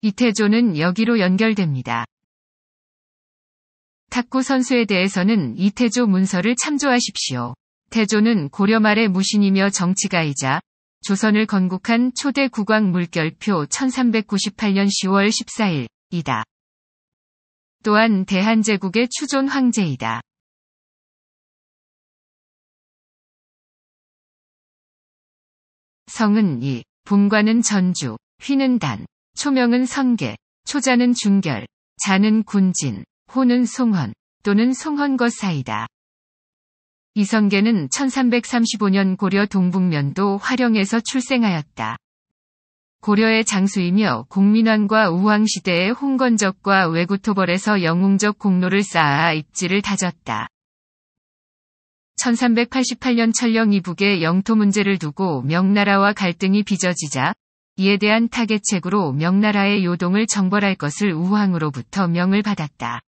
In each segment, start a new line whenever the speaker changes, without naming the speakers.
이태조는
여기로 연결됩니다. 탁구 선수에 대해서는 이태조 문서를 참조하십시오. 태조는 고려 말의 무신이며 정치가이자 조선을 건국한 초대 국왕 물결표 1398년 10월 14일이다. 또한 대한제국의 추존 황제이다. 성은 이, 분과는 전주, 휘는 단. 초명은 성계, 초자는 중결, 자는 군진, 호는 송헌 또는 송헌것 사이다. 이성계는 1335년 고려 동북면도 화령에서 출생하였다. 고려의 장수이며 공민왕과 우왕시대의 홍건적과 외구토벌에서 영웅적 공로를 쌓아 입지를 다졌다. 1388년 천령 이북에 영토 문제를 두고 명나라와 갈등이 빚어지자 이에 대한 타계책으로 명나라의 요동을 정벌할 것을 우왕으로부터 명을 받았다.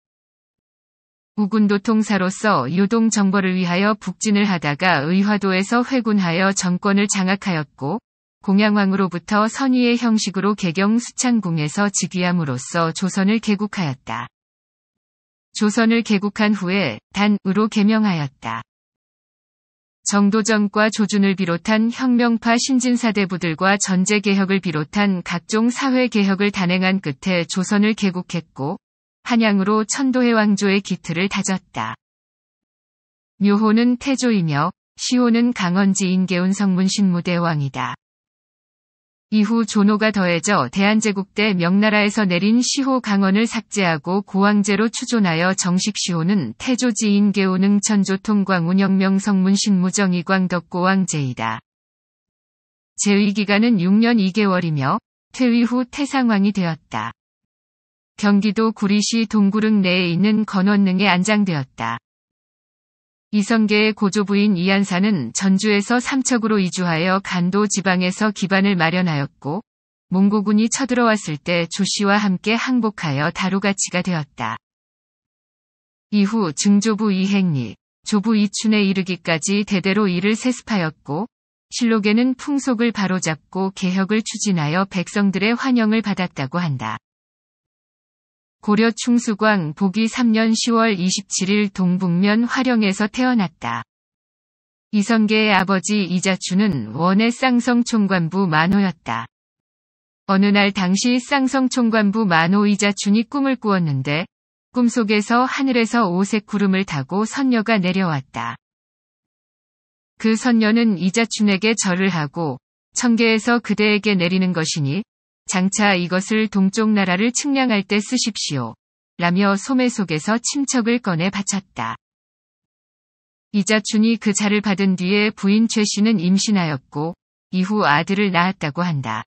우군도 통사로서 요동 정벌을 위하여 북진을 하다가 의화도에서 회군하여 정권을 장악하였고 공양왕으로부터 선의의 형식으로 개경 수창궁에서 즉위함으로써 조선을 개국하였다. 조선을 개국한 후에 단으로 개명하였다. 정도전과 조준을 비롯한 혁명파 신진사대부들과 전제개혁을 비롯한 각종 사회개혁을 단행한 끝에 조선을 개국했고 한양으로 천도해 왕조의 기틀을 다졌다. 묘호는 태조이며 시호는 강원지 인계운 성문신무대 왕이다. 이후 조노가 더해져 대한제국 때 명나라에서 내린 시호 강원을 삭제하고 고왕제로 추존하여 정식 시호는 태조지인 계오능 천조 통광운 영명성문 신무정 이광덕 고왕제이다. 제위기간은 6년 2개월이며 퇴위 후 태상왕이 되었다. 경기도 구리시 동구릉 내에 있는 건원릉에 안장되었다. 이성계의 고조부인 이한사는 전주에서 삼척으로 이주하여 간도 지방에서 기반을 마련하였고 몽고군이 쳐들어왔을 때 조씨와 함께 항복하여 다루가치가 되었다. 이후 증조부 이행리, 조부 이춘에 이르기까지 대대로 이를 세습하였고 실록에는 풍속을 바로잡고 개혁을 추진하여 백성들의 환영을 받았다고 한다. 고려 충수광 보기 3년 10월 27일 동북면 화령에서 태어났다. 이성계의 아버지 이자추는 원의 쌍성 총관부 만호였다. 어느 날 당시 쌍성 총관부 만호 이자춘이 꿈을 꾸었는데 꿈속에서 하늘에서 오색 구름을 타고 선녀가 내려왔다. 그 선녀는 이자춘에게 절을 하고 천계에서 그대에게 내리는 것이니 장차 이것을 동쪽 나라를 측량할 때 쓰십시오. 라며 소매 속에서 침척을 꺼내 바쳤다. 이자춘이 그 자를 받은 뒤에 부인 최 씨는 임신하였고 이후 아들을 낳았다고 한다.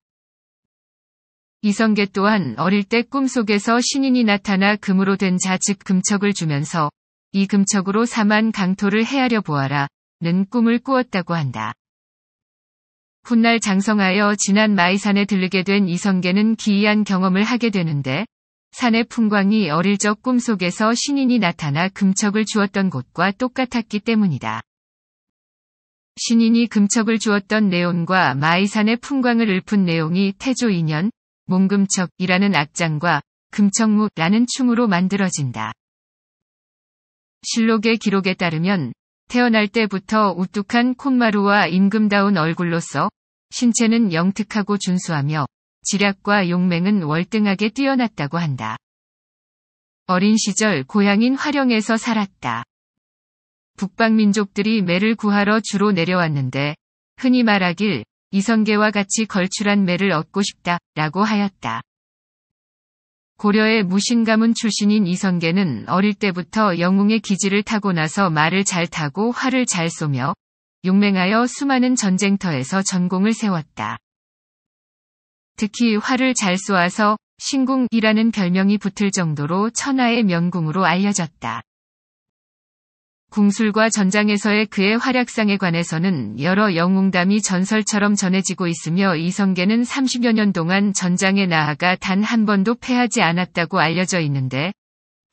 이성계 또한 어릴 때 꿈속에서 신인이 나타나 금으로 된자측 금척을 주면서 이 금척으로 사만 강토를 헤아려 보아라 는 꿈을 꾸었다고 한다. 훗날 장성하여 지난 마이산에 들르게 된 이성계는 기이한 경험을 하게 되는데 산의 풍광이 어릴 적 꿈속에서 신인이 나타나 금척을 주었던 곳과 똑같았기 때문이다. 신인이 금척을 주었던 내용과 마이산의 풍광을 읊은 내용이 태조 2년 몽금척이라는 악장과 금척무라는 춤으로 만들어진다. 실록의 기록에 따르면 태어날 때부터 우뚝한 콧마루와 임금다운 얼굴로서 신체는 영특하고 준수하며 지략과 용맹은 월등하게 뛰어났다고 한다. 어린 시절 고향인 화령에서 살았다. 북방 민족들이 매를 구하러 주로 내려왔는데 흔히 말하길 이성계와 같이 걸출한 매를 얻고 싶다 라고 하였다. 고려의 무신가문 출신인 이성계는 어릴 때부터 영웅의 기질을 타고나서 말을 잘 타고 활을 잘 쏘며 용맹하여 수많은 전쟁터에서 전공을 세웠다. 특히 활을 잘 쏘아서 신궁이라는 별명이 붙을 정도로 천하의 명궁으로 알려졌다. 궁술과 전장에서의 그의 활약상에 관해서는 여러 영웅담이 전설처럼 전해지고 있으며 이성계는 30여 년 동안 전장에 나아가 단 한 번도 패하지 않았다고 알려져 있는데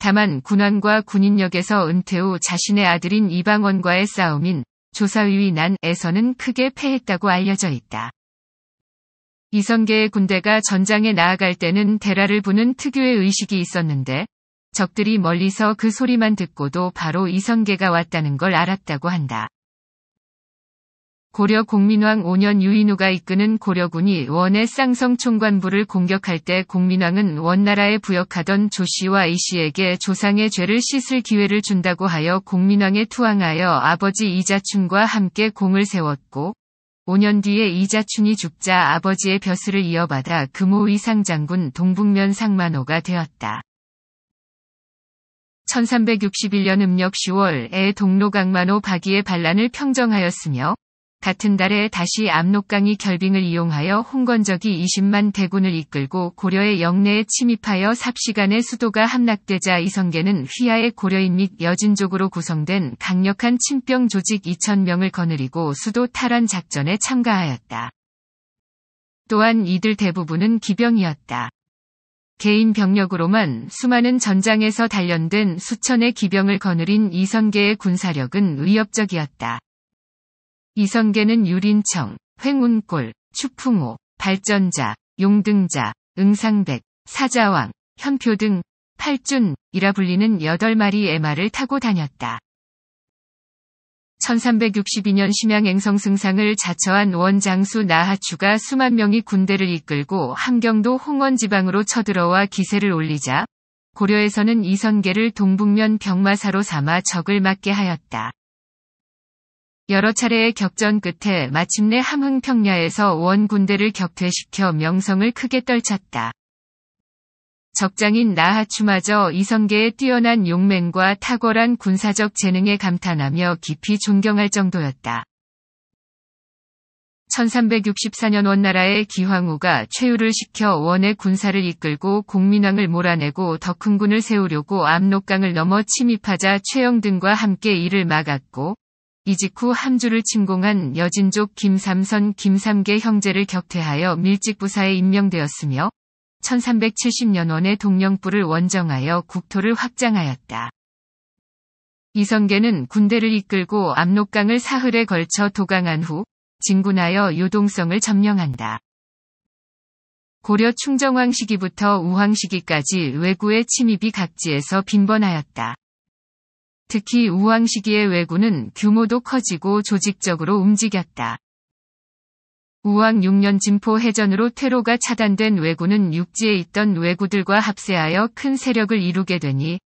다만 군왕과 군인역에서 은퇴 후 자신의 아들인 이방원과의 싸움인 조사위 난에서는 크게 패했다고 알려져 있다. 이성계의 군대가 전장에 나아갈 때는 대라를 부는 특유의 의식이 있었는데 적들이 멀리서 그 소리만 듣고도 바로 이성계가 왔다는 걸 알았다고 한다. 고려 공민왕 5년 유인우가 이끄는 고려군이 원의 쌍성 총관부를 공격할 때 공민왕은 원나라에 부역하던 조씨와 이씨에게 조상의 죄를 씻을 기회를 준다고 하여 공민왕에 투항하여 아버지 이자춘과 함께 공을 세웠고 5년 뒤에 이자춘이 죽자 아버지의 벼슬을 이어받아 금호위 상장군 동북면 상만호가 되었다. 1361년 음력 10월에 동로 강만호 박이의 반란을 평정하였으며 같은 달에 다시 압록강이 결빙을 이용하여 홍건적이 20만 대군을 이끌고 고려의 영내에 침입하여 삽시간에 수도가 함락되자 이성계는 휘하의 고려인 및 여진족으로 구성된 강력한 친병 조직 2천명을 거느리고 수도 탈환 작전에 참가하였다. 또한 이들 대부분은 기병이었다. 개인 병력으로만 수많은 전장에서 단련된 수천의 기병을 거느린 이성계의 군사력은 위협적이었다. 이성계는 유린청, 횡운골, 추풍호, 발전자, 용등자, 응상백, 사자왕, 현표 등 팔준이라 불리는 8마리의 말을 타고 다녔다. 1362년 심양행성 승상을 자처한 원장수 나하추가 수만 명이 군대를 이끌고 함경도 홍원지방으로 쳐들어와 기세를 올리자 고려에서는 이선계를 동북면 병마사로 삼아 적을 맞게 하였다. 여러 차례의 격전 끝에 마침내 함흥평야에서 원군대를 격퇴시켜 명성을 크게 떨쳤다. 적장인 나하추마저 이성계의 뛰어난 용맹과 탁월한 군사적 재능에 감탄하며 깊이 존경할 정도였다. 1364년 원나라의 기황후가 최후를 시켜 원의 군사를 이끌고 공민왕을 몰아내고 더큰 군을 세우려고 압록강을 넘어 침입하자 최영 등과 함께 이를 막았고 이 직후 함주를 침공한 여진족 김삼선 김삼계 형제를 격퇴하여 밀직부사에 임명되었으며 1370년원의 동령부를 원정하여 국토를 확장하였다. 이성계는 군대를 이끌고 압록강을 사흘에 걸쳐 도강한 후 진군하여 요동성을 점령한다. 고려 충정왕 시기부터 우황 시기까지 왜구의 침입이 각지에서 빈번하였다. 특히 우황 시기의 왜구는 규모도 커지고 조직적으로 움직였다. 우왕 6년 진포 해전으로 테로가 차단된 왜구는 육지에 있던 왜구들과 합세하여 큰 세력을 이루게 되니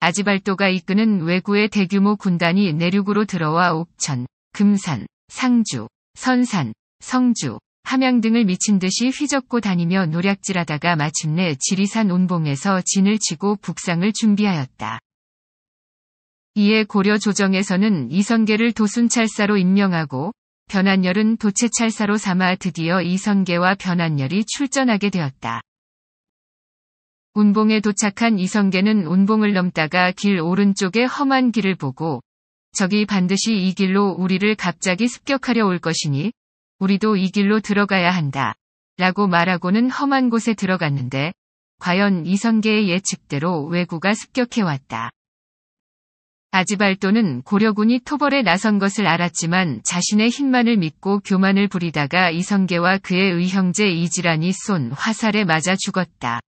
아지발도가 이끄는 왜구의 대규모 군단이 내륙으로 들어와 옥천, 금산, 상주, 선산, 성주, 함양 등을 미친 듯이 휘젓고 다니며 노략질하다가 마침내 지리산 온봉에서 진을 치고 북상을 준비하였다. 이에 고려 조정에서는 이성계를 도순찰사로 임명하고 변한열은 도체찰사로 삼아 드디어 이성계와 변한열이 출전하게 되었다. 운봉에 도착한 이성계는 운봉을 넘다가 길 오른쪽에 험한 길을 보고 적이 반드시 이 길로 우리를 갑자기 습격하려 올 것이니 우리도 이 길로 들어가야 한다. 라고 말하고는 험한 곳에 들어갔는데 과연 이성계의 예측대로 왜구가 습격해왔다. 아지발도는 고려군이 토벌에 나선 것을 알았지만 자신의 힘만을 믿고 교만을 부리다가 이성계와 그의 의형제 이지란이 쏜 화살에 맞아 죽었다.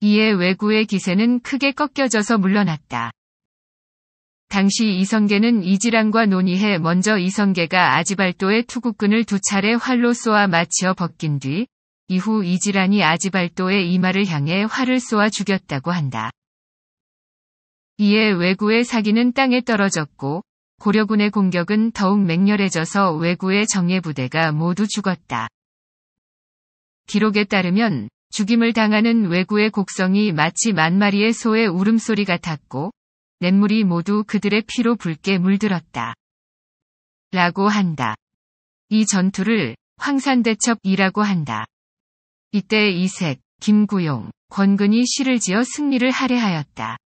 이에 왜구의 기세는 크게 꺾여져서 물러났다. 당시 이성계는 이지란과 논의해 먼저 이성계가 아지발도의 투구끈을 두 차례 활로 쏘아 마치어 벗긴 뒤 이후 이지란이 아지발도의 이마를 향해 활을 쏘아 죽였다고 한다. 이에 왜구의 사기는 땅에 떨어졌고 고려군의 공격은 더욱 맹렬해져서 왜구의 정예 부대가 모두 죽었다. 기록에 따르면 죽임을 당하는 왜구의 곡성이 마치 만 마리의 소의 울음소리 같았고 냇물이 모두 그들의 피로 붉게 물들었다. 라고 한다. 이 전투를 황산대첩이라고 한다. 이때 이색, 김구용, 권근이 시를 지어 승리를 할애하였다.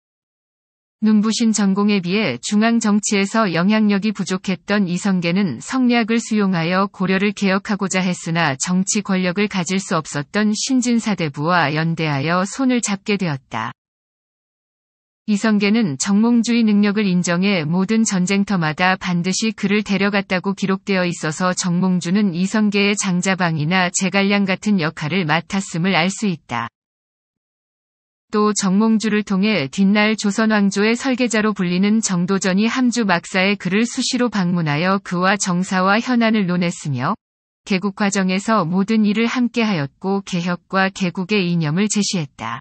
눈부신 전공에 비해 중앙 정치에서 영향력이 부족했던 이성계는 성리학을 수용하여 고려를 개혁하고자 했으나 정치 권력을 가질 수 없었던 신진사대부와 연대하여 손을 잡게 되었다. 이성계는 정몽주의 능력을 인정해 모든 전쟁터마다 반드시 그를 데려갔다고 기록되어 있어서 정몽주는 이성계의 장자방이나 제갈량 같은 역할을 맡았음을 알 수 있다. 또 정몽주를 통해 뒷날 조선왕조의 설계자로 불리는 정도전이 함주 막사의 그를 수시로 방문하여 그와 정사와 현안을 논했으며 개국 과정에서 모든 일을 함께하였고 개혁과 개국의 이념을 제시했다.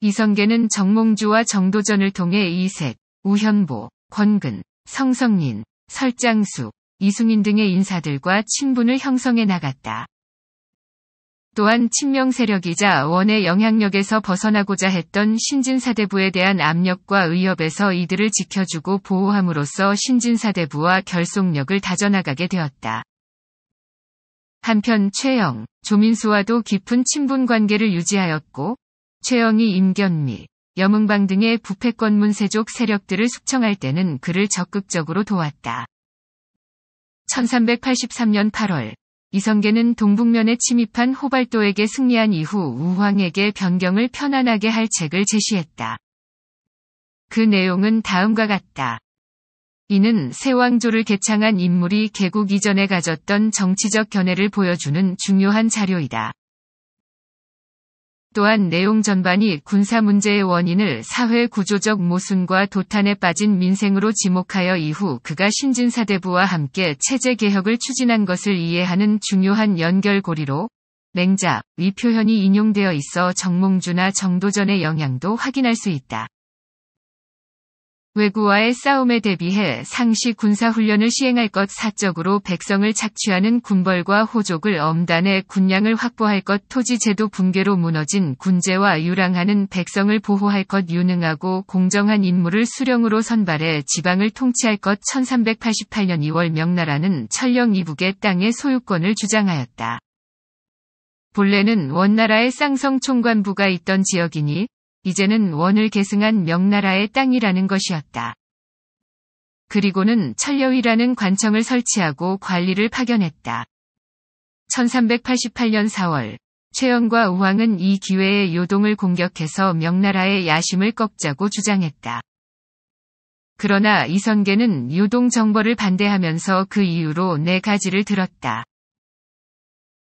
이성계는 정몽주와 정도전을 통해 이색, 우현보, 권근, 성성린, 설장수, 이승인 등의 인사들과 친분을 형성해 나갔다. 또한 친명 세력이자 원의 영향력에서 벗어나고자 했던 신진사대부에 대한 압력과 의협에서 이들을 지켜주고 보호함으로써 신진사대부와 결속력을 다져나가게 되었다. 한편 최영, 조민수와도 깊은 친분 관계를 유지하였고, 최영이 임견미, 여문방 등의 부패권 문세족 세력들을 숙청할 때는 그를 적극적으로 도왔다. 1383년 8월 이성계는 동북면에 침입한 호발도에게 승리한 이후 우황에게 변경을 편안하게 할 책을 제시했다. 그 내용은 다음과 같다. 이는 세왕조를 개창한 인물이 개국 이전에 가졌던 정치적 견해를 보여주는 중요한 자료이다. 또한 내용 전반이 군사 문제의 원인을 사회 구조적 모순과 도탄에 빠진 민생으로 지목하여 이후 그가 신진사대부와 함께 체제 개혁을 추진한 것을 이해하는 중요한 연결고리로 맹자, 위 표현이 인용되어 있어 정몽주나 정도전의 영향도 확인할 수 있다. 외구와의 싸움에 대비해 상시 군사훈련을 시행할 것 사적으로 백성을 착취하는 군벌과 호족을 엄단해 군량을 확보할 것 토지 제도 붕괴로 무너진 군제와 유랑하는 백성을 보호할 것 유능하고 공정한 인물을 수령으로 선발해 지방을 통치할 것 1388년 2월 명나라는 철령 이북의 땅의 소유권을 주장하였다. 본래는 원나라의 쌍성 총관부가 있던 지역이니 이제는 원을 계승한 명나라의 땅이라는 것이었다. 그리고는 천려위라는 관청을 설치하고 관리를 파견했다. 1388년 4월 최영과 우왕은 이 기회에 요동을 공격해서 명나라의 야심을 꺾자고 주장했다. 그러나 이선계는 요동 정벌을 반대하면서 그 이유로 네 가지를 들었다.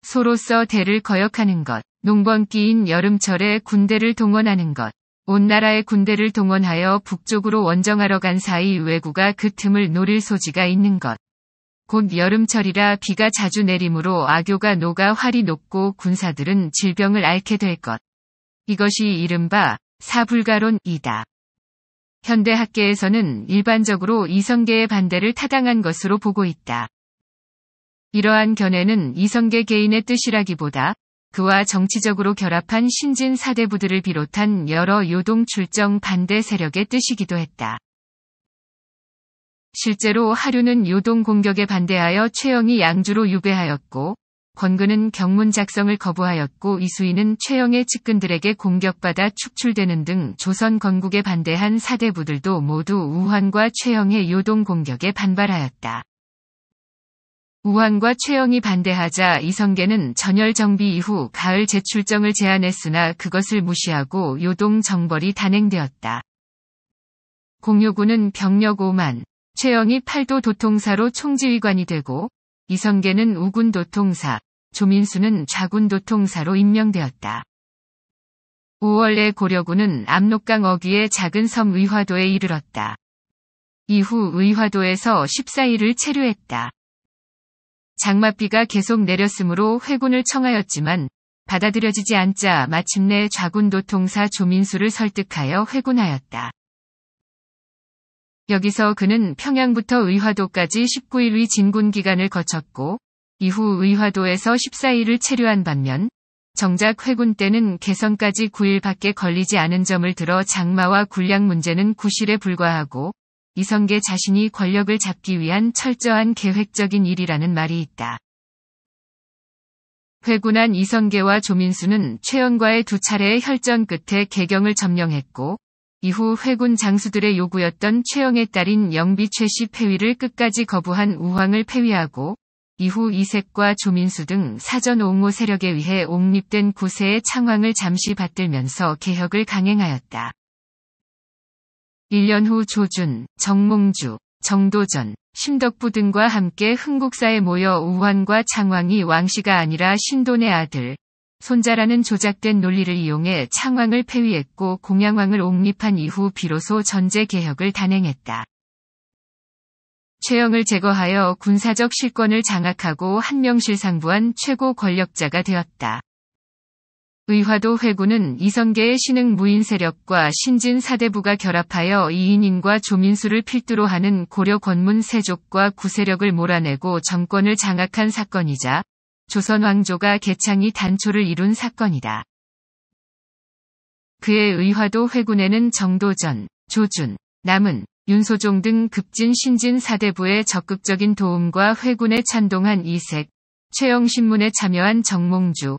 소로서 대를 거역하는 것, 농번기인 여름철에 군대를 동원하는 것. 온 나라의 군대를 동원하여 북쪽으로 원정하러 간 사이 왜구가 그 틈을 노릴 소지가 있는 것. 곧 여름철이라 비가 자주 내림으로 악교가 녹아 활이 높고 군사들은 질병을 앓게 될 것. 이것이 이른바 사불가론이다. 현대학계에서는 일반적으로 이성계의 반대를 타당한 것으로 보고 있다. 이러한 견해는 이성계 개인의 뜻이라기보다 그와 정치적으로 결합한 신진 사대부들을 비롯한 여러 요동 출정 반대 세력의 뜻이기도 했다. 실제로 하류는 요동 공격에 반대하여 최영이 양주로 유배하였고 권근은 경문 작성을 거부하였고 이수인은 최영의 측근들에게 공격받아 축출되는 등 조선 건국에 반대한 사대부들도 모두 우환과 최영의 요동 공격에 반발하였다. 우한과 최영이 반대하자 이성계는 전열 정비 이후 가을 재출정을 제안했으나 그것을 무시하고 요동 정벌이 단행되었다. 공유군은 병력 5만, 최영이 8도 도통사로 총지휘관이 되고 이성계는 우군 도통사, 조민수는 좌군 도통사로 임명되었다. 5월에 고려군은 압록강 어귀의 작은 섬 의화도에 이르렀다. 이후 의화도에서 14일을 체류했다. 장마비가 계속 내렸으므로 회군을 청하였지만 받아들여지지 않자 마침내 좌군도 통사 조민수를 설득하여 회군하였다. 여기서 그는 평양부터 의화도까지 19일의 진군 기간을 거쳤고 이후 의화도에서 14일을 체류한 반면 정작 회군 때는 개성까지 9일밖에 걸리지 않은 점을 들어 장마와 군량 문제는 구실에 불과하고 이성계 자신이 권력을 잡기 위한 철저한 계획적인 일이라는 말이 있다. 회군한 이성계와 조민수는 최영과의두 차례의 혈전 끝에 개경을 점령했고 이후 회군 장수들의 요구였던 최영의 딸인 영비 최씨 폐위를 끝까지 거부한 우황을 폐위하고 이후 이색과 조민수 등 사전 옹호 세력에 의해 옹립된 구세의 창황을 잠시 받들면서 개혁을 강행하였다. 1년 후 조준, 정몽주, 정도전, 심덕부 등과 함께 흥국사에 모여 우환과 창왕이 왕씨가 아니라 신돈의 아들, 손자라는 조작된 논리를 이용해 창왕을 폐위했고 공양왕을 옹립한 이후 비로소 전제 개혁을 단행했다. 최영을 제거하여 군사적 실권을 장악하고 한명실상부한 최고 권력자가 되었다. 의화도 회군은 이성계의 신흥 무인 세력과 신진 사대부가 결합하여 이인인과 조민수를 필두로 하는 고려 권문 세족과 구세력을 몰아내고 정권을 장악한 사건이자 조선 왕조가 개창이 단초를 이룬 사건이다. 그의 의화도 회군에는 정도전, 조준, 남은, 윤소종 등 급진 신진 사대부의 적극적인 도움과 회군에 찬동한 이색, 최영신문에 참여한 정몽주,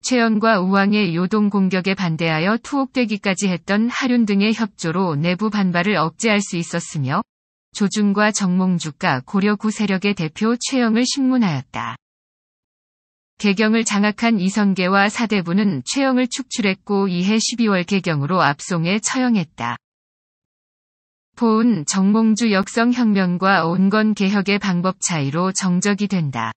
최연과 우왕의 요동 공격에 반대하여 투옥되기까지 했던 하륜 등의 협조로 내부 반발을 억제할 수 있었으며 조준과 정몽주가 고려구 세력의 대표 최영을 식문하였다. 개경을 장악한 이성계와 사대부는 최영을 축출했고 이해 12월 개경으로 압송해 처형했다. 보은 정몽주 역성혁명과 온건개혁의 방법 차이로 정적이 된다.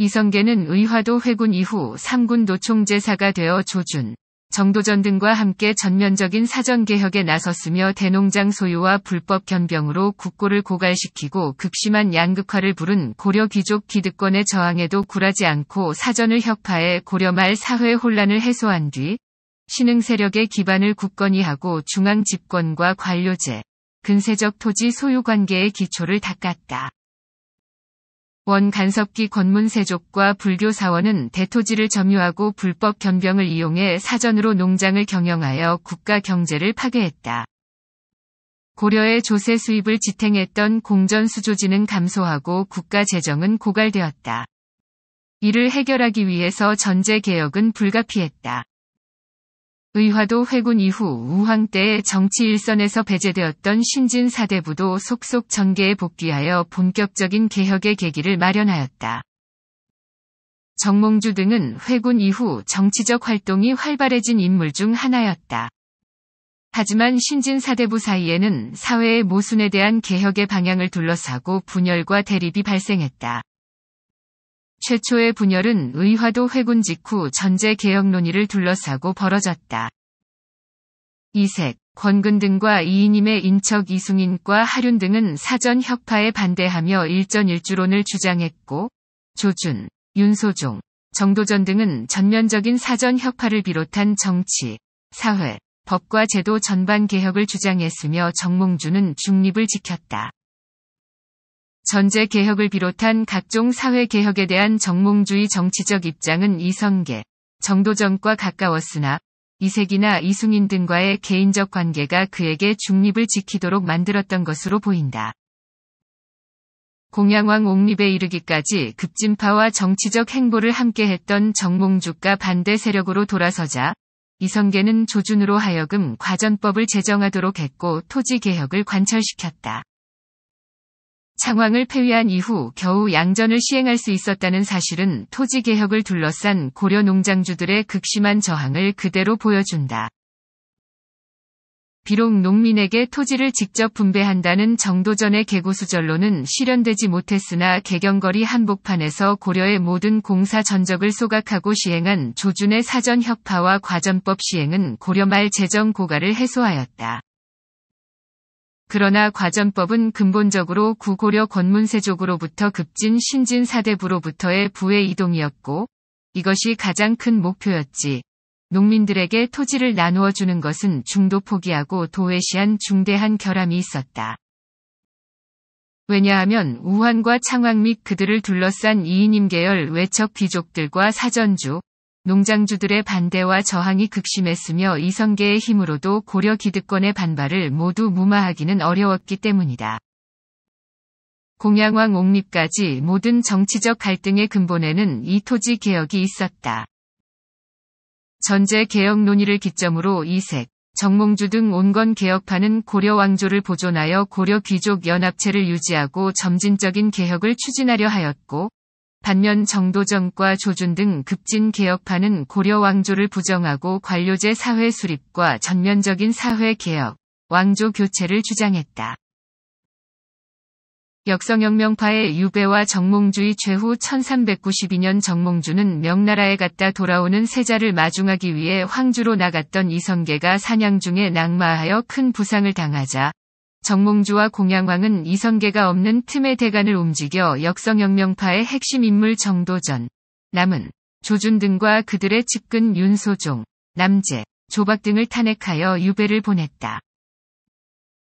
이성계는 의화도 회군 이후 3군 노총제사가 되어 조준, 정도전 등과 함께 전면적인 사전개혁에 나섰으며 대농장 소유와 불법 견병으로 국고를 고갈시키고 극심한 양극화를 부른 고려 귀족 기득권의 저항에도 굴하지 않고 사전을 혁파해 고려말 사회 혼란을 해소한 뒤 신흥 세력의 기반을 굳건히 하고 중앙 집권과 관료제, 근세적 토지 소유 관계의 기초를 닦았다. 원간섭기 권문세족과 불교사원은 대토지를 점유하고 불법 견병을 이용해 사전으로 농장을 경영하여 국가 경제를 파괴했다. 고려의 조세 수입을 지탱했던 공전수조지는 감소하고 국가 재정은 고갈되었다. 이를 해결하기 위해서 전제개혁은 불가피했다. 의화도 회군 이후 우황 때의 정치 일선에서 배제되었던 신진 사대부도 속속 전개에 복귀하여 본격적인 개혁의 계기를 마련하였다. 정몽주 등은 회군 이후 정치적 활동이 활발해진 인물 중 하나였다. 하지만 신진 사대부 사이에는 사회의 모순에 대한 개혁의 방향을 둘러싸고 분열과 대립이 발생했다. 최초의 분열은 의화도 회군 직후 전제 개혁 논의를 둘러싸고 벌어졌다. 이색, 권근 등과 이인임의 인척 이승인과 하륜 등은 사전 혁파에 반대하며 일전일주론을 주장했고, 조준, 윤소종, 정도전 등은 전면적인 사전 혁파를 비롯한 정치, 사회, 법과 제도 전반 개혁을 주장했으며 정몽주는 중립을 지켰다. 전제 개혁을 비롯한 각종 사회 개혁에 대한 정몽주의 정치적 입장은 이성계, 정도전과 가까웠으나 이색이나 이승인 등과의 개인적 관계가 그에게 중립을 지키도록 만들었던 것으로 보인다. 공양왕 옹립에 이르기까지 급진파와 정치적 행보를 함께했던 정몽주가 반대 세력으로 돌아서자 이성계는 조준으로 하여금 과전법을 제정하도록 했고 토지개혁을 관철시켰다. 상황을 폐위한 이후 겨우 양전을 시행할 수 있었다는 사실은 토지 개혁을 둘러싼 고려 농장주들의 극심한 저항을 그대로 보여준다. 비록 농민에게 토지를 직접 분배한다는 정도전의 개고수절로는 실현되지 못했으나 개경거리 한복판에서 고려의 모든 공사 전적을 소각하고 시행한 조준의 사전 협파와 과전법 시행은 고려 말 재정 고가를 해소하였다. 그러나 과전법은 근본적으로 구고려 권문세족으로부터 급진 신진 사대부로부터의 부의 이동이었고 이것이 가장 큰 목표였지. 농민들에게 토지를 나누어 주는 것은 중도 포기하고 도외시한 중대한 결함이 있었다. 왜냐하면 우한과 창왕 및 그들을 둘러싼 이인임 계열 외척 귀족들과 사전주, 농장주들의 반대와 저항이 극심했으며 이성계의 힘으로도 고려 기득권의 반발을 모두 무마하기는 어려웠기 때문이다. 공양왕 옹립까지 모든 정치적 갈등의 근본에는 이 토지 개혁이 있었다. 전제 개혁 논의를 기점으로 이색, 정몽주 등 온건 개혁파는 고려 왕조를 보존하여 고려 귀족 연합체를 유지하고 점진적인 개혁을 추진하려 하였고, 반면 정도전과 조준 등 급진 개혁파는 고려 왕조를 부정하고 관료제 사회 수립과 전면적인 사회 개혁, 왕조 교체를 주장했다. 역성혁명파의 유배와 정몽주의 최후 1392년 정몽주는 명나라에 갔다 돌아오는 세자를 마중하기 위해 황주로 나갔던 이성계가 사냥 중에 낙마하여 큰 부상을 당하자 정몽주와 공양왕은 이성계가 없는 틈에 대간을 움직여 역성혁명파의 핵심 인물 정도전, 남은, 조준 등과 그들의 측근 윤소종, 남재, 조박 등을 탄핵하여 유배를 보냈다.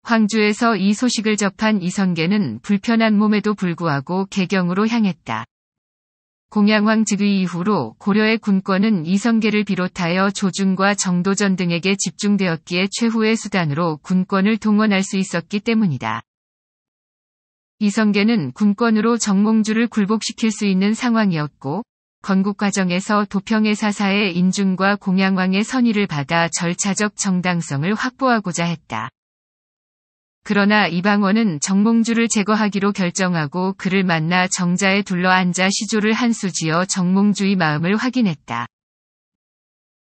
황주에서 이 소식을 접한 이성계는 불편한 몸에도 불구하고 개경으로 향했다. 공양왕 즉위 이후로 고려의 군권은 이성계를 비롯하여 조준과 정도전 등에게 집중되었기에 최후의 수단으로 군권을 동원할 수 있었기 때문이다. 이성계는 군권으로 정몽주를 굴복시킬 수 있는 상황이었고 건국 과정에서 도평의 사사의 인준과 공양왕의 선의를 받아 절차적 정당성을 확보하고자 했다. 그러나 이방원은 정몽주를 제거하기로 결정하고 그를 만나 정자에 둘러앉아 시조를 한 수지어 정몽주의 마음을 확인했다.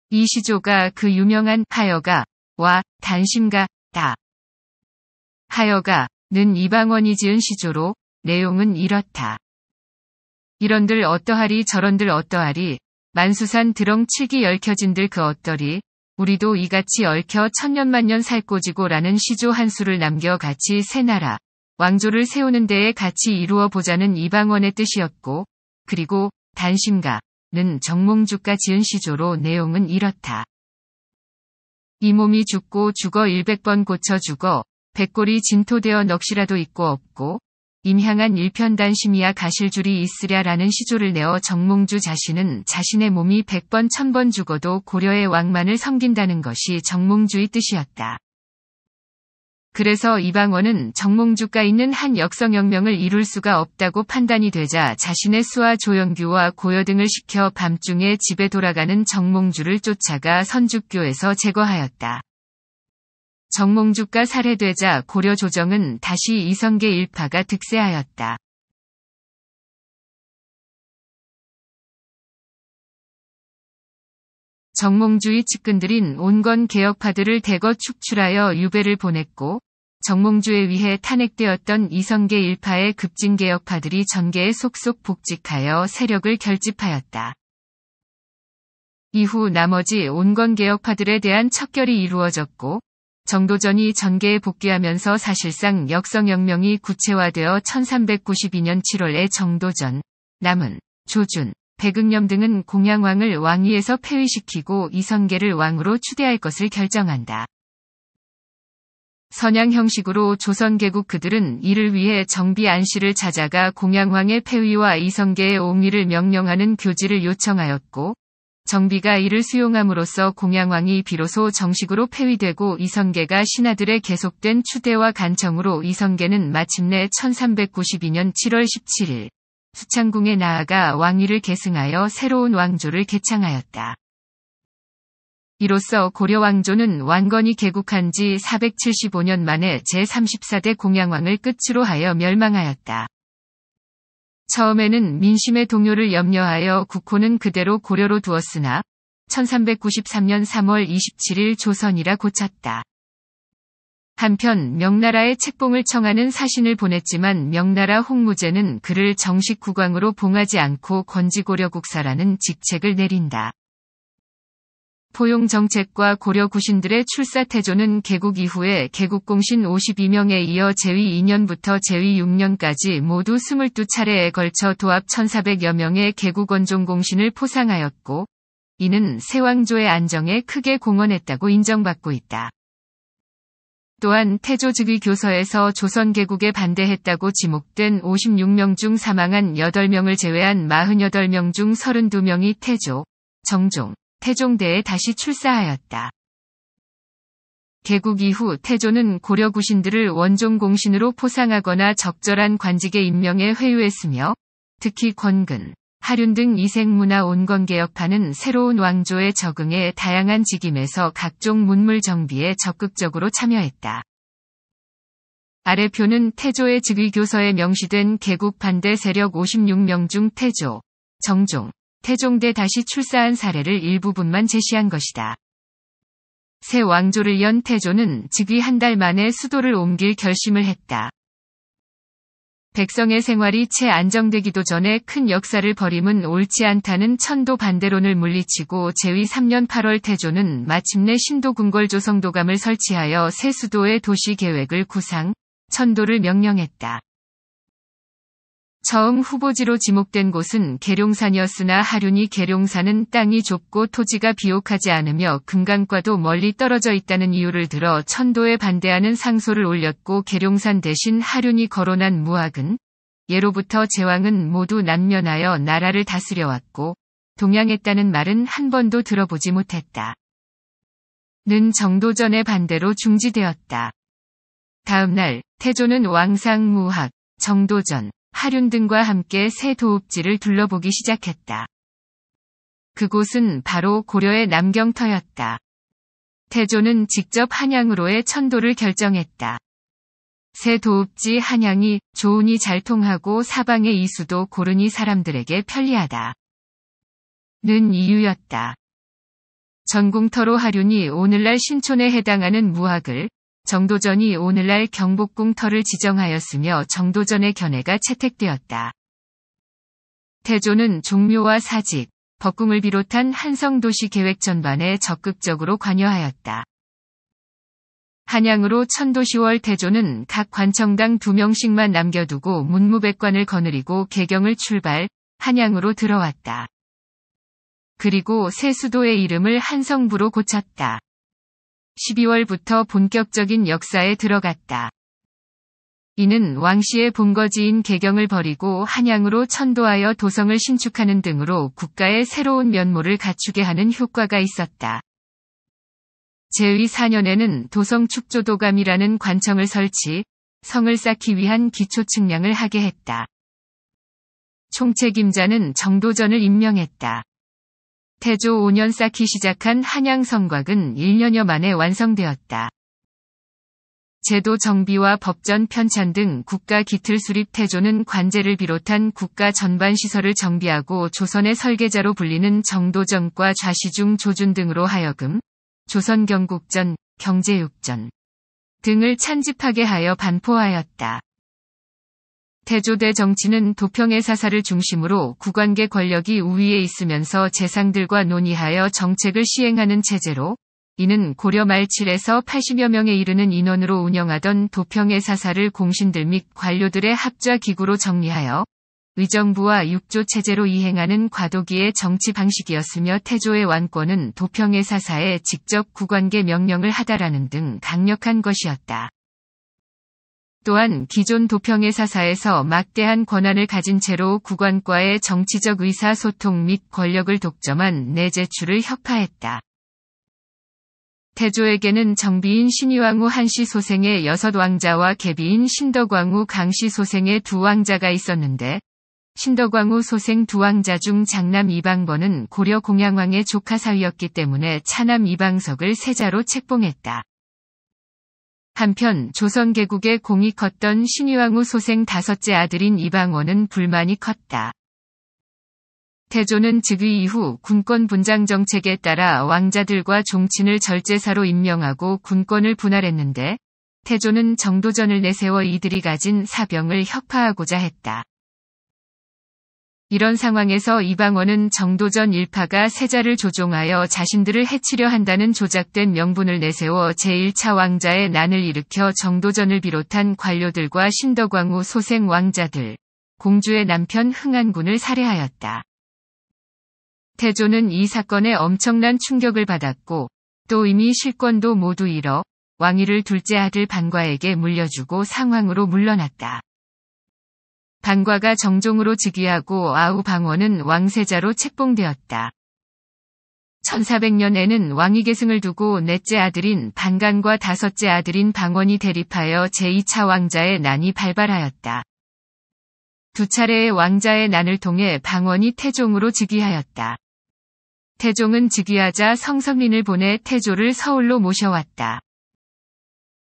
이 시조가 그 유명한 하여가 와 단심가 다. 하여가는 이방원이 지은 시조로 내용은 이렇다. 이런들 어떠하리 저런들 어떠하리 만수산 드렁 칠기 열켜진들 그 어떠리 우리도 이같이 얽혀 천년만년 살꼬지고라는 시조 한 수를 남겨 같이 새 나라, 왕조를 세우는 데에 같이 이루어 보자는 이방원의 뜻이었고, 그리고 단심가는 정몽주가 지은 시조로 내용은 이렇다. 이 몸이 죽고 죽어 100번 고쳐 죽어 백골이 진토되어 넋이라도 있고 없고 임향한 일편단심이야 가실줄이 있으랴라는 시조를 내어 정몽주 자신은 자신의 몸이 백번천번 죽어도 고려의 왕만을 섬긴다는 것이 정몽주의 뜻이었다. 그래서 이방원은 정몽주가 있는 한 역성혁명을 이룰 수가 없다고 판단이 되자 자신의 수와 조영규와 고여 등을 시켜 밤중에 집에 돌아가는 정몽주를 쫓아가 선죽교에서 제거하였다. 정몽주가 살해되자 고려 조정은 다시 이성계 일파가 득세하였다. 정몽주의 측근들인 온건 개혁파들을 대거 축출하여 유배를 보냈고 정몽주에 의해 탄핵되었던 이성계 일파의 급진 개혁파들이 전개에 속속 복직하여 세력을 결집하였다. 이후 나머지 온건 개혁파들에 대한 척결이 이루어졌고 정도전이 전계에 복귀하면서 사실상 역성혁명이 구체화되어 1392년 7월에 정도전, 남은, 조준, 백응염 등은 공양왕을 왕위에서 폐위시키고 이성계를 왕으로 추대할 것을 결정한다. 선양 형식으로 조선 개국 그들은 이를 위해 정비 안씨를 찾아가 공양왕의 폐위와 이성계의 옹위를 명령하는 교지를 요청하였고 정비가 이를 수용함으로써 공양왕이 비로소 정식으로 폐위되고 이성계가 신하들의 계속된 추대와 간청으로 이성계는 마침내 1392년 7월 17일 수창궁에 나아가 왕위를 계승하여 새로운 왕조를 개창하였다. 이로써 고려왕조는 왕건이 개국한 지 475년 만에 제34대 공양왕을 끝으로 하여 멸망하였다. 처음에는 민심의 동요를 염려하여 국호는 그대로 고려로 두었으나 1393년 3월 27일 조선이라 고쳤다. 한편 명나라의 책봉을 청하는 사신을 보냈지만 명나라 홍무제는 그를 정식 국왕으로 봉하지 않고 권지고려 국사라는 직책을 내린다. 포용 정책과 고려 구신들의 출사 태조는 개국 이후에 개국공신 52명에 이어 제위 2년부터 제위 6년까지 모두 22차례에 걸쳐 도합 1400여 명의 개국원종 공신을 포상하였고 이는 세왕조의 안정에 크게 공헌했다고 인정받고 있다. 또한 태조 즉위 교서에서 조선 개국에 반대했다고 지목된 56명 중 사망한 8명을 제외한 48명 중 32명이 태조, 정종, 태종대에 다시 출사하였다. 개국 이후 태조는 고려 구신들을 원종 공신으로 포상하거나 적절한 관직에 임명해 회유했으며 특히 권근, 하륜 등 이생문화 온건개혁파는 새로운 왕조에 적응해 다양한 직임에서 각종 문물 정비에 적극적으로 참여했다. 아래 표는 태조의 즉위교서에 명시된 개국 반대 세력 56명 중 태조, 정종, 태종대 다시 출사한 사례를 일부분만 제시한 것이다. 새 왕조를 연 태조는 즉위 한 달 만에 수도를 옮길 결심을 했다. 백성의 생활이 채 안정되기도 전에 큰 역사를 버림은 옳지 않다는 천도 반대론을 물리치고 제위 3년 8월 태조는 마침내 신도 궁궐조 성도감을 설치하여 새 수도의 도시 계획을 구상, 천도를 명령했다. 처음 후보지로 지목된 곳은 계룡산이었으나 하륜이 계룡산은 땅이 좁고 토지가 비옥하지 않으며 금강과도 멀리 떨어져 있다는 이유를 들어 천도에 반대하는 상소를 올렸고 계룡산 대신 하륜이 거론한 무학은 예로부터 제왕은 모두 난면하여 나라를 다스려왔고 동양했다는 말은 한 번도 들어보지 못했다. 는 정도전의 반대로 중지되었다. 다음날 태조는 왕상 무학, 정도전, 하륜 등과 함께 새 도읍지를 둘러보기 시작했다. 그곳은 바로 고려의 남경터였다. 태조는 직접 한양으로의 천도를 결정했다. 새 도읍지 한양이 조운이 잘 통하고 사방의 이수도 고르니 사람들에게 편리하다. 는 이유였다. 전궁터로 하륜이 오늘날 신촌에 해당하는 무학을 정도전이 오늘날 경복궁터를 지정하였으며 정도전의 견해가 채택되었다. 태조는 종묘와 사직, 법궁을 비롯한 한성도시 계획 전반에 적극적으로 관여하였다. 한양으로 천도시월 태조는 각 관청당 두 명씩만 남겨두고 문무백관을 거느리고 개경을 출발, 한양으로 들어왔다. 그리고 새 수도의 이름을 한성부로 고쳤다. 12월부터 본격적인 역사에 들어갔다. 이는 왕씨의 본거지인 개경을 버리고 한양으로 천도하여 도성을 신축하는 등으로 국가의 새로운 면모를 갖추게 하는 효과가 있었다. 제의 4년에는 도성 축조도감이라는 관청을 설치, 성을 쌓기 위한 기초 측량을 하게 했다. 총책임자는 정도전을 임명했다. 태조 5년 쌓기 시작한 한양성곽은 1년여 만에 완성되었다. 제도 정비와 법전 편찬 등 국가 기틀 수립 태조는 관제를 비롯한 국가 전반 시설을 정비하고 조선의 설계자로 불리는 정도정과 좌시중 조준 등으로 하여금 조선경국전, 경제육전 등을 찬집하게 하여 반포하였다. 태조대 정치는 도평의 사사를 중심으로 구관계 권력이 우위에 있으면서 재상들과 논의하여 정책을 시행하는 체제로 이는 고려 말 7에서 80여 명에 이르는 인원으로 운영하던 도평의 사사를 공신들 및 관료들의 합자 기구로 정리하여 의정부와 육조 체제로 이행하는 과도기의 정치 방식이었으며 태조의 왕권은 도평의 사사에 직접 구관계 명령을 하다라는 등 강력한 것이었다. 또한 기존 도평의 사사에서 막대한 권한을 가진 채로 국관과의 정치적 의사소통 및 권력을 독점한 내제출을 협파했다. 태조에게는 정비인 신이왕후 한씨 소생의 여섯 왕자와 개비인 신덕왕후 강씨 소생의 두 왕자가 있었는데 신덕왕후 소생 두 왕자 중 장남 이방번은 고려 공양왕의 조카 사위였기 때문에 차남 이방석을 세자로 책봉했다. 한편 조선 개국의 공이 컸던 신이왕후 소생 다섯째 아들인 이방원은 불만이 컸다. 태조는 즉위 이후 군권 분장 정책에 따라 왕자들과 종친을 절제사로 임명하고 군권을 분할했는데 태조는 정도전을 내세워 이들이 가진 사병을 혁파하고자 했다. 이런 상황에서 이방원은 정도전 일파가 세자를 조종하여 자신들을 해치려 한다는 조작된 명분을 내세워 제1차 왕자의 난을 일으켜 정도전을 비롯한 관료들과 신덕왕후 소생 왕자들, 공주의 남편 흥안군을 살해하였다. 태조는 이 사건에 엄청난 충격을 받았고 또 이미 실권도 모두 잃어 왕위를 둘째 아들 반과에게 물려주고 상황으로 물러났다. 방과가 정종으로 즉위하고 아우방원은 왕세자로 책봉되었다. 1400년에는 왕위 계승을 두고 넷째 아들인 방간과 다섯째 아들인 방원이 대립하여 제2차 왕자의 난이 발발하였다. 두 차례의 왕자의 난을 통해 방원이 태종으로 즉위하였다. 태종은 즉위하자 성성린을 보내 태조를 서울로 모셔왔다.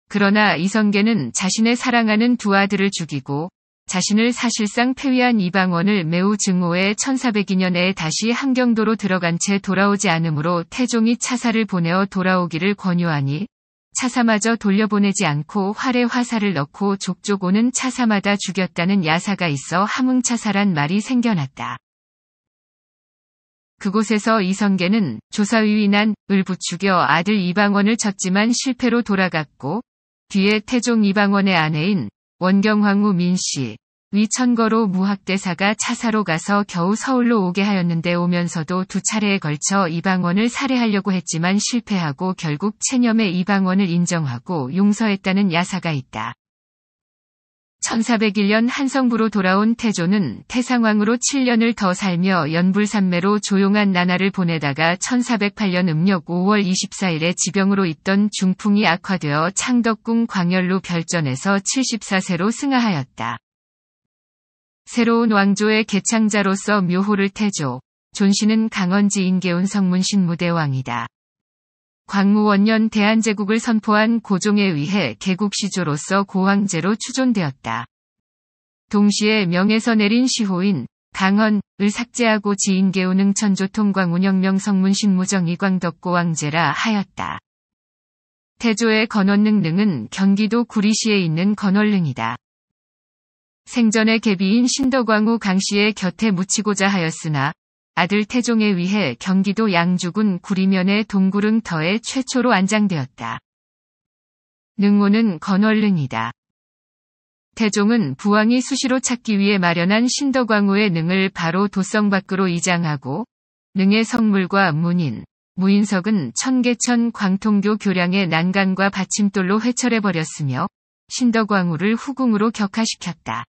그러나 이성계는 자신의 사랑하는 두 아들을 죽이고 자신을 사실상 폐위한 이방원을 매우 증오해 1402년에 다시 한경도로 들어간 채 돌아오지 않으므로 태종이 차사를 보내어 돌아오기를 권유하니 차사마저 돌려보내지 않고 활에 화살을 넣고 족족 오는 차사마다 죽였다는 야사가 있어 함흥차사란 말이 생겨났다. 그곳에서 이성계는 조사위위난 을 부추겨 아들 이방원을 쳤지만 실패로 돌아갔고 뒤에 태종 이방원의 아내인 원경황후 민씨, 위천거로 무학대사가 차사로 가서 겨우 서울로 오게 하였는데 오면서도 두 차례에 걸쳐 이방원을 살해하려고 했지만 실패하고 결국 체념에 이방원을 인정하고 용서했다는 야사가 있다. 1401년 한성부로 돌아온 태조는 태상왕으로 7년을 더 살며 연불산매로 조용한 나날을 보내다가 1408년 음력 5월 24일에 지병으로 있던 중풍이 악화되어 창덕궁 광열로 별전에서 74세로 승하하였다. 새로운 왕조의 개창자로서 묘호를 태조, 존씨는 강원지 인계운 성문신 무대왕이다. 광무원년 대한제국을 선포한 고종에 의해 개국시조로서 고황제로 추존되었다. 동시에 명에서 내린 시호인 강헌을 삭제하고 지인계우능 천조통광운영명 성문신무정이 광덕고왕제라 하였다. 태조의 건원능릉은 경기도 구리시에 있는 건월릉이다. 생전의 개비인신덕왕후 강씨의 곁에 묻히고자 하였으나 아들 태종에 의해 경기도 양주군 구리면의 동구릉터에 최초로 안장되었다. 능호는 건월릉이다. 태종은 부왕이 수시로 찾기 위해 마련한 신덕왕후의 능을 바로 도성 밖으로 이장하고 능의 성물과 문인, 무인석은 천계천 광통교 교량의 난간과 받침돌로 회철해버렸으며 신덕왕후를 후궁으로 격하시켰다.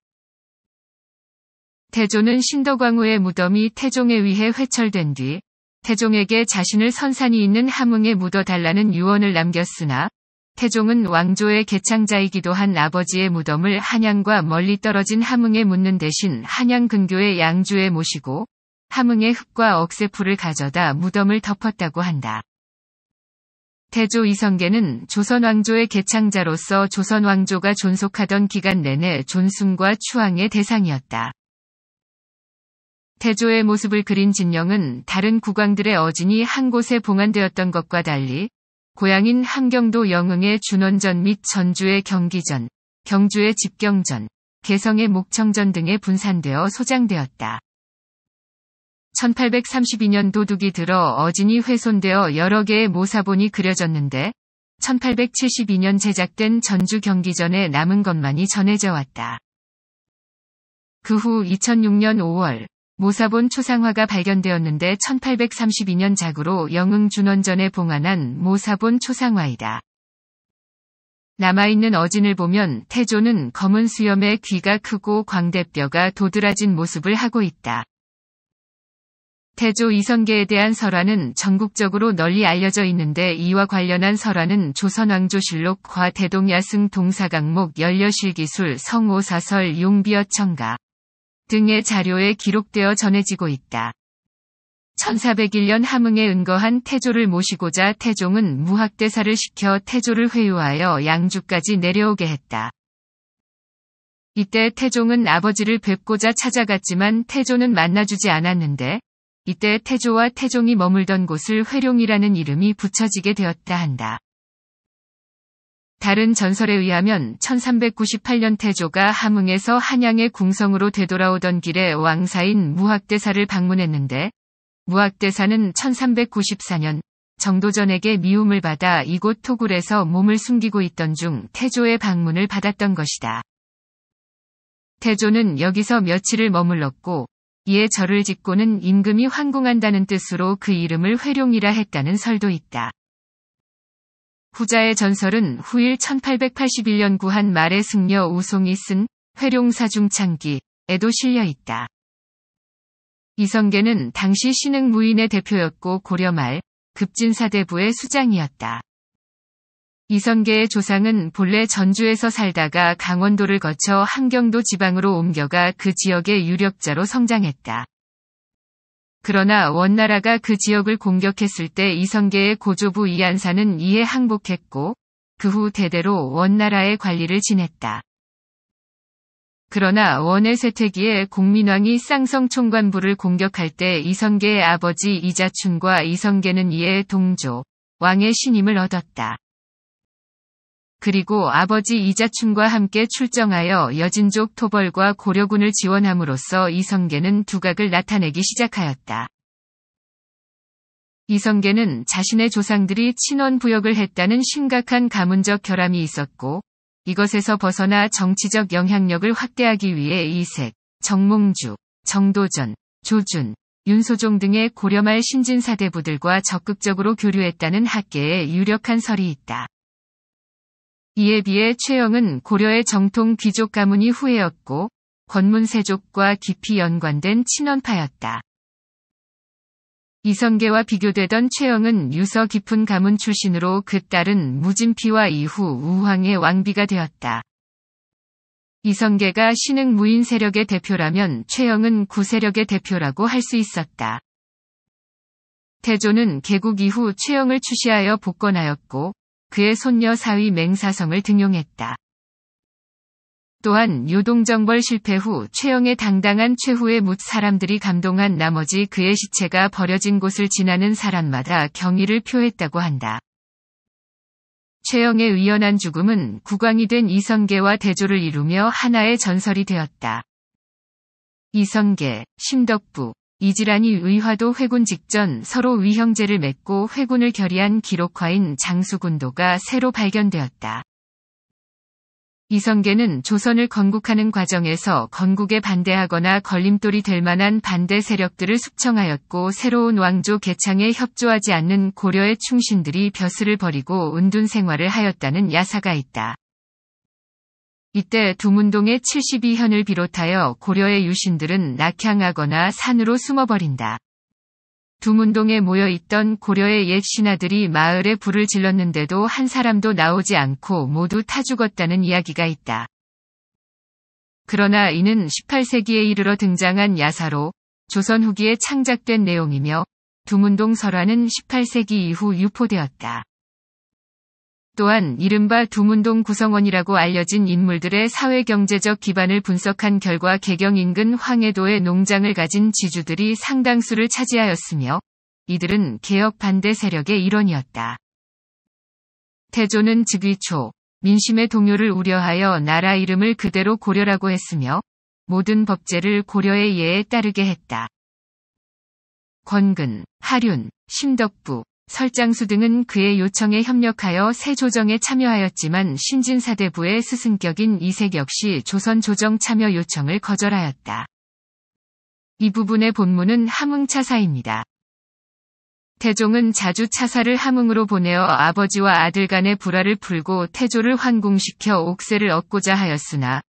태조는 신덕왕후의 무덤이 태종에 의해 회철된 뒤 태종에게 자신을 선산이 있는 함흥에 묻어달라는 유언을 남겼으나 태종은 왕조의 개창자이기도 한 아버지의 무덤을 한양과 멀리 떨어진 함흥에 묻는 대신 한양 근교의 양주에 모시고 함흥의 흙과 억새풀을 가져다 무덤을 덮었다고 한다. 태조 이성계는 조선왕조의 개창자로서 조선왕조가 존속하던 기간 내내 존숭과 추앙의 대상이었다. 태조의 모습을 그린 진영은 다른 국왕들의 어진이 한 곳에 봉안되었던 것과 달리 고향인 함경도 영흥의 준원전 및 전주의 경기전, 경주의 집경전, 개성의 목청전 등에 분산되어 소장되었다. 1832년 도둑이 들어 어진이 훼손되어 여러 개의 모사본이 그려졌는데 1872년 제작된 전주 경기전에 남은 것만이 전해져 왔다. 그 후 2006년 5월 모사본 초상화가 발견되었는데 1832년 작으로 영흥 준원전에 봉안한 모사본 초상화이다. 남아있는 어진을 보면 태조는 검은 수염에 귀가 크고 광대뼈가 도드라진 모습을 하고 있다. 태조 이성계에 대한 설화는 전국적으로 널리 알려져 있는데 이와 관련한 설화는 조선왕조실록 과 대동야승 동사강목 연려실기술 성오사설 용비어청가 등의 자료에 기록되어 전해지고 있다. 1401년 함흥에 은거한 태조를 모시고자 태종은 무학대사를 시켜 태조를 회유하여 양주까지 내려오게 했다. 이때 태종은 아버지를 뵙고자 찾아갔지만 태조는 만나주지 않았는데 이때 태조와 태종이 머물던 곳을 회룡이라는 이름이 붙여지게 되었다 한다. 다른 전설에 의하면 1398년 태조가 함흥에서 한양의 궁성으로 되돌아오던 길에 왕사인 무학대사를 방문했는데 무학대사는 1394년 정도전에게 미움을 받아 이곳 토굴에서 몸을 숨기고 있던 중 태조의 방문을 받았던 것이다. 태조는 여기서 며칠을 머물렀고 이에 절을 짓고는 임금이 환궁한다는 뜻으로 그 이름을 회룡이라 했다는 설도 있다. 후자의 전설은 후일 1881년 구한 말의 승려 우송이 쓴 회룡사중창기에도 실려 있다. 이성계는 당시 신흥 무인의 대표였고 고려 말 급진사대부의 수장이었다. 이성계의 조상은 본래 전주에서 살다가 강원도를 거쳐 함경도 지방으로 옮겨가 그 지역의 유력자로 성장했다. 그러나 원나라가 그 지역을 공격했을 때 이성계의 고조부 이한사는 이에 항복했고 그 후 대대로 원나라의 관리를 지냈다. 그러나 원의 세태기에 공민왕이 쌍성 총관부를 공격할 때 이성계의 아버지 이자춘과 이성계는 이에 동조, 왕의 신임을 얻었다. 그리고 아버지 이자춘과 함께 출정하여 여진족 토벌과 고려군을 지원함으로써 이성계는 두각을 나타내기 시작하였다. 이성계는 자신의 조상들이 친원 부역을 했다는 심각한 가문적 결함이 있었고 이것에서 벗어나 정치적 영향력을 확대하기 위해 이색, 정몽주, 정도전, 조준, 윤소종 등의 고려말 신진사대부들과 적극적으로 교류했다는 학계에 유력한 설이 있다. 이에 비해 최영은 고려의 정통 귀족 가문이 후예였고 권문세족과 깊이 연관된 친원파였다. 이성계와 비교되던 최영은 유서 깊은 가문 출신으로 그 딸은 무진피와 이후 우황의 왕비가 되었다. 이성계가 신흥 무인 세력의 대표라면 최영은 구세력의 대표라고 할 수 있었다. 태조는 개국 이후 최영을 추시하여 복권하였고 그의 손녀 사위 맹사성을 등용했다. 또한 요동정벌 실패 후 최영의 당당한 최후의 묻 사람들이 감동한 나머지 그의 시체가 버려진 곳을 지나는 사람마다 경의를 표했다고 한다. 최영의 의연한 죽음은 국왕이 된 이성계와 대조를 이루며 하나의 전설이 되었다. 이성계, 심덕부, 이 질환이 의화도 회군 직전 서로 위형제를 맺고 회군을 결의한 기록화인 장수군도가 새로 발견되었다. 이성계는 조선을 건국하는 과정에서 건국에 반대하거나 걸림돌이 될 만한 반대 세력들을 숙청하였고 새로운 왕조 개창에 협조하지 않는 고려의 충신들이 벼슬을 버리고 은둔 생활을 하였다는 야사가 있다. 이때 두문동의 72현을 비롯하여 고려의 유신들은 낙향하거나 산으로 숨어버린다. 두문동에 모여있던 고려의 옛 신하들이 마을에 불을 질렀는데도 한 사람도 나오지 않고 모두 타 죽었다는 이야기가 있다. 그러나 이는 18세기에 이르러 등장한 야사로 조선 후기에 창작된 내용이며 두문동 설화는 18세기 이후 유포되었다. 또한 이른바 두문동 구성원이라고 알려진 인물들의 사회경제적 기반을 분석한 결과 개경 인근 황해도의 농장을 가진 지주들이 상당수를 차지하였으며 이들은 개혁 반대 세력의 일원이었다. 태조는 즉위 초 민심의 동요를 우려하여 나라 이름을 그대로 고려라고 했으며 모든 법제를 고려의 예에 따르게 했다. 권근, 하륜, 심덕부, 설장수 등은 그의 요청에 협력하여 새 조정에 참여하였지만 신진사대부의 스승격인 이색 역시 조선 조정 참여 요청을 거절하였다. 이 부분의 본문은 함흥차사입니다. 태종은 자주 차사를 함흥으로 보내어 아버지와 아들 간의 불화를 풀고 태조를 환궁시켜 옥세를 얻고자 하였으나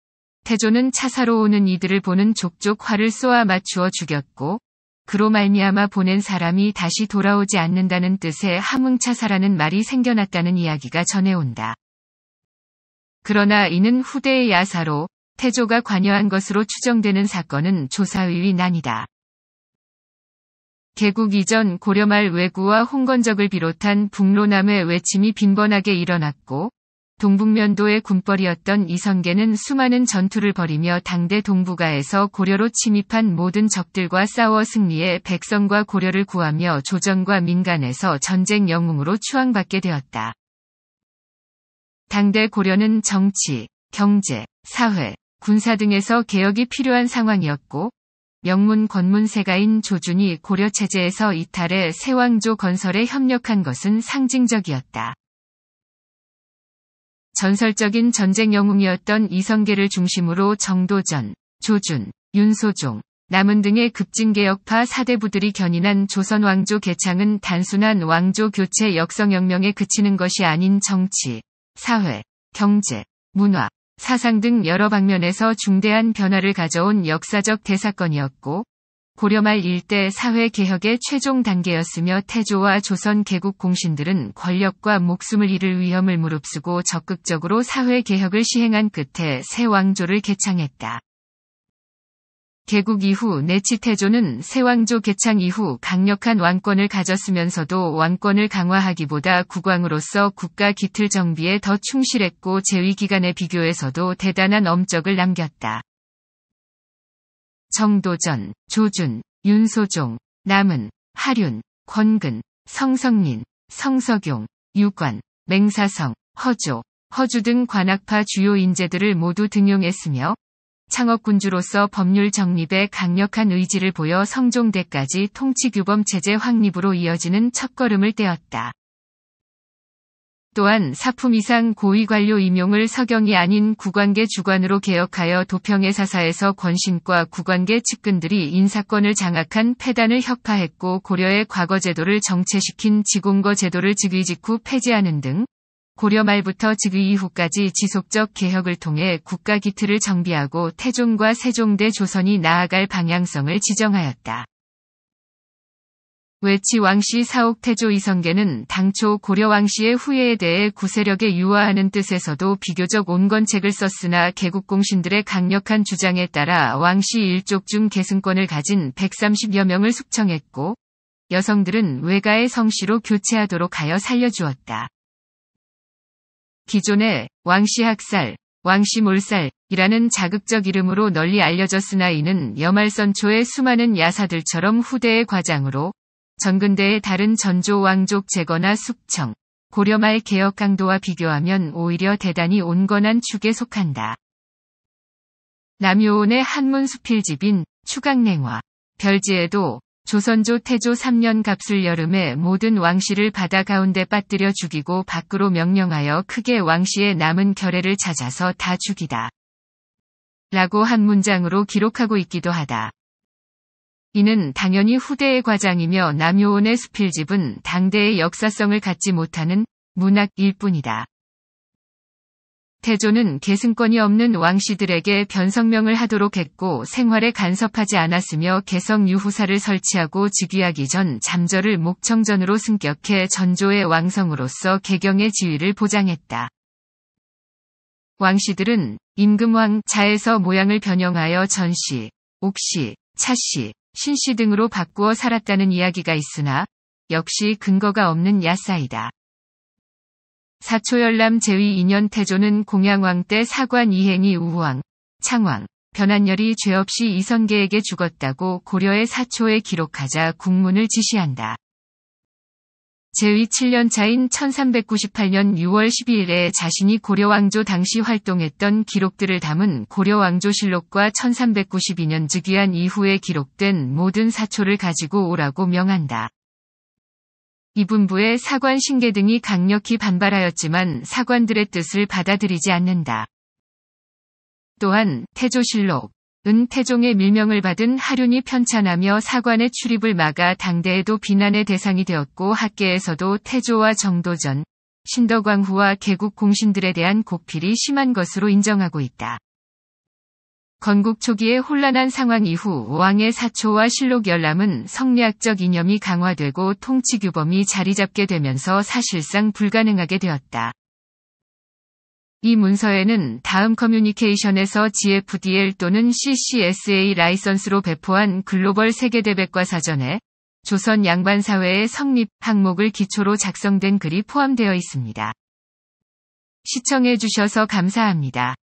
태조는 차사로 오는 이들을 보는 족족 화를 쏘아 맞추어 죽였고 그로 말미암아 보낸 사람이 다시 돌아오지 않는다는 뜻의 함흥차사라는 말이 생겨났다는 이야기가 전해온다. 그러나 이는 후대의 야사로 태조가 관여한 것으로 추정되는 사건은 조사의 난이다. 개국 이전 고려말 왜구와 홍건적을 비롯한 북로남의 외침이 빈번하게 일어났고 동북면도의 군벌이었던 이성계는 수많은 전투를 벌이며 당대 동북아에서 고려로 침입한 모든 적들과 싸워 승리해 백성과 고려를 구하며 조정과 민간에서 전쟁 영웅으로 추앙받게 되었다. 당대 고려는 정치, 경제, 사회, 군사 등에서 개혁이 필요한 상황이었고 명문 권문세가인 조준이 고려 체제에서 이탈해 세왕조 건설에 협력한 것은 상징적이었다. 전설적인 전쟁 영웅이었던 이성계를 중심으로 정도전, 조준, 윤소종, 남은 등의 급진개혁파 사대부들이 견인한 조선 왕조 개창은 단순한 왕조 교체 역성혁명에 그치는 것이 아닌 정치, 사회, 경제, 문화, 사상 등 여러 방면에서 중대한 변화를 가져온 역사적 대사건이었고 고려말 일대 사회개혁의 최종 단계였으며 태조와 조선 개국 공신들은 권력과 목숨을 잃을 위험을 무릅쓰고 적극적으로 사회개혁을 시행한 끝에 새 왕조를 개창했다. 개국 이후 내치태조는 세왕조 개창 이후 강력한 왕권을 가졌으면서도 왕권을 강화하기보다 국왕으로서 국가 기틀 정비에 더 충실했고 재위 기간에 비교해서도 대단한 엄적을 남겼다. 정도전, 조준, 윤소종, 남은, 하륜, 권근, 성성민, 성석용, 유관, 맹사성, 허조, 허주 등 관악파 주요 인재들을 모두 등용했으며 창업군주로서 법률 정립에 강력한 의지를 보여 성종대까지 통치규범 체제 확립으로 이어지는 첫걸음을 떼었다. 또한 사품 이상 고위 관료 임용을 서경이 아닌 구관계 주관으로 개혁하여 도평의 사사에서 권신과 구관계 측근들이 인사권을 장악한 패단을 혁파했고 고려의 과거 제도를 정체시킨 지공거 제도를 즉위 직후 폐지하는 등 고려 말부터 즉위 이후까지 지속적 개혁을 통해 국가 기틀을 정비하고 태종과 세종대 조선이 나아갈 방향성을 지정하였다. 외치 왕씨 사옥태조 이성계는 당초 고려 왕씨의 후예에 대해 구세력에 유화하는 뜻에서도 비교적 온건책을 썼으나 개국공신들의 강력한 주장에 따라 왕씨 일족 중 계승권을 가진 130여 명을 숙청했고 여성들은 외가의 성씨로 교체하도록 하여 살려주었다. 기존의 왕씨 학살, 왕씨 몰살이라는 자극적 이름으로 널리 알려졌으나 이는 여말선초의 수많은 야사들처럼 후대의 과장으로 전근대의 다른 전조 왕족 제거나 숙청, 고려말 개혁 강도와 비교하면 오히려 대단히 온건한 축에 속한다. 남요온의 한문 수필집인 추강냉화, 별지에도 조선조 태조 3년 갑술 여름에 모든 왕실을 바다 가운데 빠뜨려 죽이고 밖으로 명령하여 크게 왕씨의 남은 결례를 찾아서 다 죽이다. 라고 한 문장으로 기록하고 있기도 하다. 이는 당연히 후대의 과장이며 남효원의 수필집은 당대의 역사성을 갖지 못하는 문학일 뿐이다. 태조는 계승권이 없는 왕씨들에게 변성명을 하도록 했고 생활에 간섭하지 않았으며 개성 유후사를 설치하고 즉위하기 전 잠절을 목청전으로 승격해 전조의 왕성으로서 개경의 지위를 보장했다. 왕씨들은 임금왕 자에서 모양을 변형하여 전씨, 옥씨, 차씨, 신씨 등으로 바꾸어 살았다는 이야기가 있으나 역시 근거가 없는 야사이다. 사초열람 제위 2년 태조는 공양왕 때 사관 이행이 우왕, 창왕, 변한열이 죄 없이 이선계에게 죽었다고 고려의 사초에 기록하자 국문을 지시한다. 제위 7년 차인 1398년 6월 12일에 자신이 고려왕조 당시 활동했던 기록들을 담은 고려왕조실록과 1392년 즉위한 이후에 기록된 모든 사초를 가지고 오라고 명한다. 이분부의 사관 신계 등이 강력히 반발하였지만 사관들의 뜻을 받아들이지 않는다. 또한 태조실록, 은태종의 밀명을 받은 하륜이 편찬하며 사관의 출입을 막아 당대에도 비난의 대상이 되었고 학계에서도 태조와 정도전, 신덕왕후와 개국 공신들에 대한 고필이 심한 것으로 인정하고 있다. 건국 초기의 혼란한 상황 이후 왕의 사초와 실록 열람은 성리학적 이념이 강화되고 통치 규범이 자리 잡게 되면서 사실상 불가능하게 되었다. 이 문서에는 다음 커뮤니케이션에서 GFDL 또는 CCSA 라이선스로 배포한 글로벌 세계대백과 사전에 조선 양반 사회의 성립 항목을 기초로 작성된 글이 포함되어 있습니다. 시청해 주셔서 감사합니다.